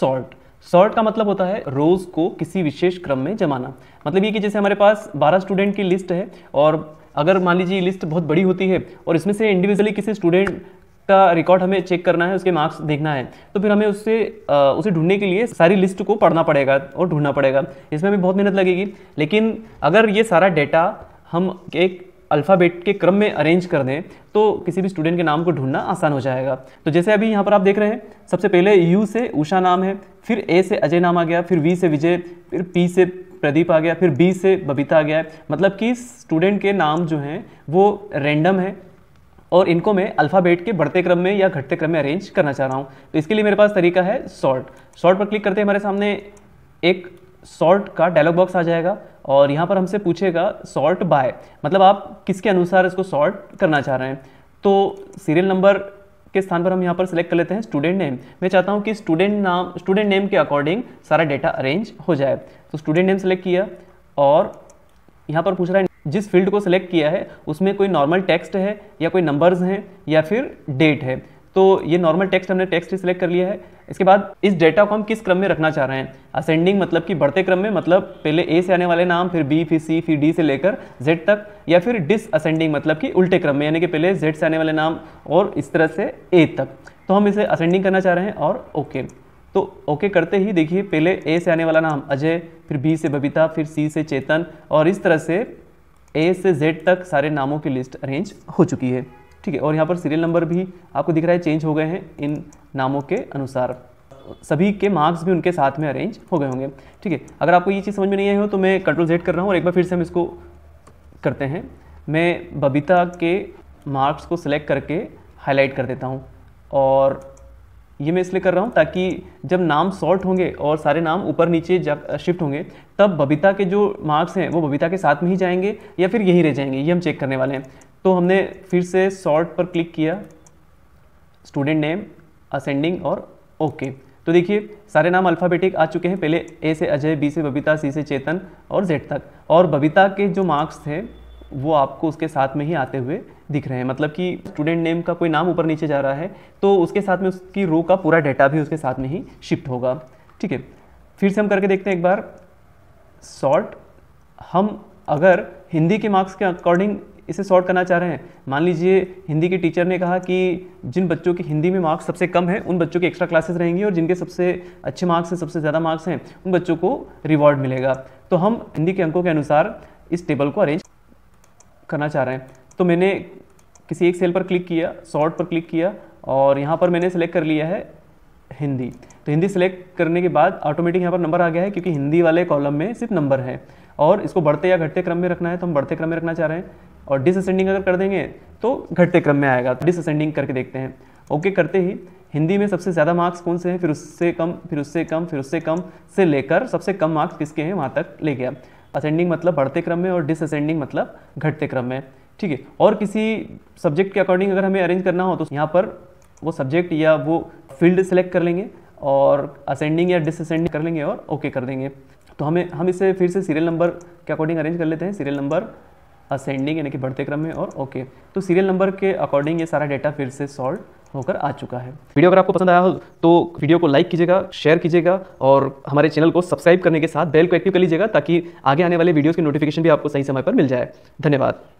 sort sort का मतलब होता है रोज को किसी विशेष क्रम में जमाना मतलब ये कि जैसे हमारे पास 12 स्टूडेंट की लिस्ट है और अगर मान लीजिए लिस्ट बहुत बड़ी होती है और इसमें से इंडिविजुअली किसी स्टूडेंट का रिकॉर्ड हमें चेक करना है उसके मार्क्स देखना है तो फिर हमें उससे उसे ढूंढने के लिए सारी लिस्ट को पढ़ना पड़ेगा और ढूंढना पड़ेगा इसमें हमें बहुत मेहनत लगेगी लेकिन अगर ये सारा डेटा हम एक अल्फ़ाबेट के क्रम में अरेंज कर दें तो किसी भी स्टूडेंट के नाम को ढूंढना आसान हो जाएगा तो जैसे अभी यहाँ पर आप देख रहे हैं सबसे पहले यू से उषा नाम है फिर ए से अजय नाम आ गया फिर वी से विजय फिर पी से प्रदीप आ गया फिर बी से बबीता आ गया मतलब कि स्टूडेंट के नाम जो हैं वो रेंडम है और इनको मैं अल्फ़ाबेट के बढ़ते क्रम में या घटते क्रम में अरेंज करना चाह रहा हूँ तो इसके लिए मेरे पास तरीका है सॉर्ट सॉर्ट पर क्लिक करते ही हमारे सामने एक सॉर्ट का डायलॉग बॉक्स आ जाएगा और यहाँ पर हमसे पूछेगा सॉर्ट बाय मतलब आप किसके अनुसार इसको सॉर्ट करना चाह रहे हैं तो सीरियल नंबर के स्थान पर हम यहाँ पर सिलेक्ट कर लेते हैं स्टूडेंट नेम मैं चाहता हूँ कि स्टूडेंट नाम स्टूडेंट नेम के अकॉर्डिंग सारा डेटा अरेंज हो जाए तो स्टूडेंट नेम सेलेक्ट किया और यहाँ पर पूछ रहा है जिस फील्ड को सिलेक्ट किया है उसमें कोई नॉर्मल टेक्स्ट है या कोई नंबर्स हैं या फिर डेट है तो ये नॉर्मल टेक्स्ट हमने टेक्स्ट ही सिलेक्ट कर लिया है इसके बाद इस डेटा को हम किस क्रम में रखना चाह रहे हैं असेंडिंग मतलब कि बढ़ते क्रम में मतलब पहले ए से आने वाले नाम फिर बी फिर सी फिर डी से लेकर जेड तक या फिर डिसअसेंडिंग मतलब कि उल्टे क्रम में यानी कि पहले जेड से आने वाले नाम और इस तरह से ए तक तो हम इसे असेंडिंग करना चाह रहे हैं और ओके तो ओके करते ही देखिए पहले ए से आने वाला नाम अजय फिर बी से बबीता फिर सी से चेतन और इस तरह से ए से जेड तक सारे नामों की लिस्ट अरेंज हो चुकी है ठीक है और यहाँ पर सीरियल नंबर भी आपको दिख रहा है चेंज हो गए हैं इन नामों के अनुसार सभी के मार्क्स भी उनके साथ में अरेंज हो गए होंगे ठीक है अगर आपको ये चीज़ समझ में नहीं आई हो तो मैं कंट्रोल जेड कर रहा हूँ और एक बार फिर से हम इसको करते हैं मैं बबीता के मार्क्स को सिलेक्ट करके हाईलाइट कर देता हूँ और ये मैं इसलिए कर रहा हूँ ताकि जब नाम सॉर्ट होंगे और सारे नाम ऊपर नीचे शिफ्ट होंगे तब बबीता के जो मार्क्स हैं वो बबीता के साथ में ही जाएंगे या फिर यहीं रह जाएंगे ये हम चेक करने वाले हैं तो हमने फिर से सॉर्ट पर क्लिक किया स्टूडेंट नेम असेंडिंग और ओके तो देखिए सारे नाम अल्फ़ाबेटिक आ चुके हैं पहले ए से अजय बी से बबीता सी से चेतन और जेड तक और बबीता के जो मार्क्स थे वो आपको उसके साथ में ही आते हुए दिख रहे हैं मतलब कि स्टूडेंट नेम का कोई नाम ऊपर नीचे जा रहा है तो उसके साथ में उसकी रो का पूरा डाटा भी उसके साथ में ही शिफ्ट होगा ठीक है फिर से हम करके देखते हैं एक बार सॉर्ट हम अगर हिंदी के मार्क्स के अकॉर्डिंग इसे सॉर्ट करना चाह रहे हैं मान लीजिए हिंदी के टीचर ने कहा कि जिन बच्चों के हिंदी में मार्क्स सबसे कम हैं उन बच्चों की एक्स्ट्रा क्लासेस रहेंगी और जिनके सबसे अच्छे मार्क्स हैं सबसे ज़्यादा मार्क्स हैं उन बच्चों को रिवॉर्ड मिलेगा तो हम हिंदी के अंकों के अनुसार इस टेबल को अरेंज करना चाह रहे हैं तो मैंने किसी एक सेल पर क्लिक किया सॉर्ट पर क्लिक किया और यहाँ पर मैंने सेलेक्ट कर लिया है हिंदी तो हिंदी सेलेक्ट करने के बाद ऑटोमेटिक यहाँ पर नंबर आ गया है क्योंकि हिंदी वाले कॉलम में सिर्फ नंबर है और इसको बढ़ते या घटते क्रम में रखना है तो हम बढ़ते क्रम में रखना चाह रहे हैं और डिससेंडिंग अगर कर देंगे तो घटते क्रम में आएगा तो असेंडिंग करके देखते हैं ओके करते ही हिंदी में सबसे ज़्यादा मार्क्स कौन से हैं फिर उससे कम फिर उससे कम फिर उससे कम से लेकर सबसे कम मार्क्स किसके हैं वहाँ तक ले गया असेंडिंग मतलब बढ़ते क्रम में और असेंडिंग मतलब घटते क्रम में ठीक है और किसी सब्जेक्ट के अकॉर्डिंग अगर हमें अरेंज करना हो तो यहाँ पर वो सब्जेक्ट या वो फील्ड सेलेक्ट कर लेंगे और असेंडिंग या डिसअसेंडिंग कर लेंगे और ओके okay कर देंगे तो हमें हम इसे फिर से सीरियल नंबर के अकॉर्डिंग अरेंज कर लेते हैं सीरियल नंबर असेंडिंग यानी कि बढ़ते क्रम में और ओके तो सीरियल नंबर के अकॉर्डिंग ये सारा डेटा फिर से सॉल्व होकर आ चुका है वीडियो अगर आपको पसंद आया हो तो वीडियो को लाइक कीजिएगा शेयर कीजिएगा और हमारे चैनल को सब्सक्राइब करने के साथ बेल को एक्टिव कर लीजिएगा ताकि आगे आने वाले वीडियोज़ की नोटिफिकेशन भी आपको सही समय पर मिल जाए धन्यवाद